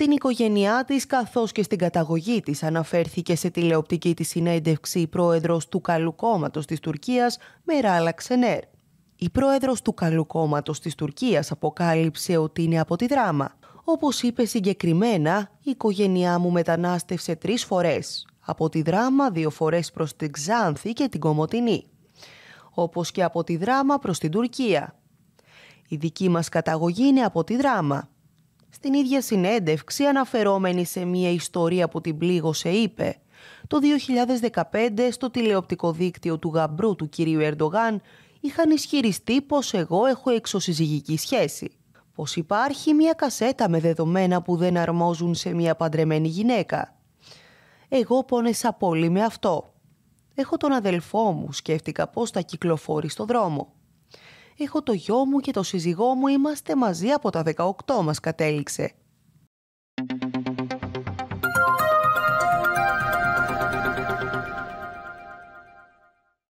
στην οικογένειά της καθώς και στην καταγωγή της αναφέρθηκε σε τηλεοπτική της συνέντευξη η πρόεδρος του Καλού Κόμματος της Τουρκίας Μεράλα Ξενέρ. Η πρόεδρος του Καλού Κόμματος της Τουρκίας αποκάλυψε ότι είναι από τη δράμα. Όπως είπε συγκεκριμένα, η οικογένειά μου μετανάστευσε τρεις φορές. Από τη δράμα δύο φορές προς την Ξάνθη και την Κομοτινή. Όπως και από τη δράμα προς την Τουρκία. Η δική μας καταγωγή είναι από τη δράμα. Στην ίδια συνέντευξη, αναφερόμενη σε μια ιστορία που την πλήγωσε, είπε «Το 2015 στο τηλεοπτικό δίκτυο του γαμπρού του κυρίου Ερντογάν είχαν ισχυριστεί πως εγώ έχω εξωσυζυγική σχέση. Πως υπάρχει μια κασέτα με δεδομένα που δεν αρμόζουν σε μια παντρεμένη γυναίκα. Εγώ πόνεσα πολύ με αυτό. Έχω τον αδελφό μου, σκέφτηκα πως τα κυκλοφόρει στο δρόμο. Έχω το γιο μου και το σύζυγό μου, είμαστε μαζί από τα 18 μας κατέληξε.